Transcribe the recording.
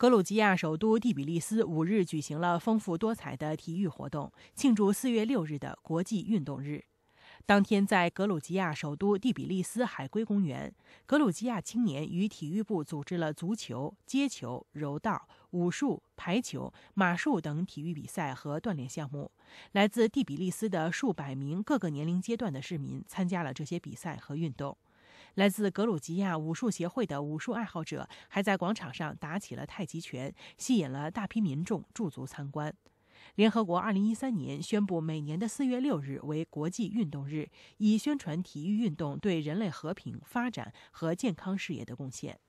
格鲁吉亚首都第比利斯五日举行了丰富多彩的体育活动，庆祝四月六日的国际运动日。当天，在格鲁吉亚首都第比利斯海龟公园，格鲁吉亚青年与体育部组织了足球、街球、柔道、武术、排球、马术等体育比赛和锻炼项目。来自第比利斯的数百名各个年龄阶段的市民参加了这些比赛和运动。来自格鲁吉亚武术协会的武术爱好者还在广场上打起了太极拳，吸引了大批民众驻足参观。联合国2013年宣布，每年的4月6日为国际运动日，以宣传体育运动对人类和平发展和健康事业的贡献。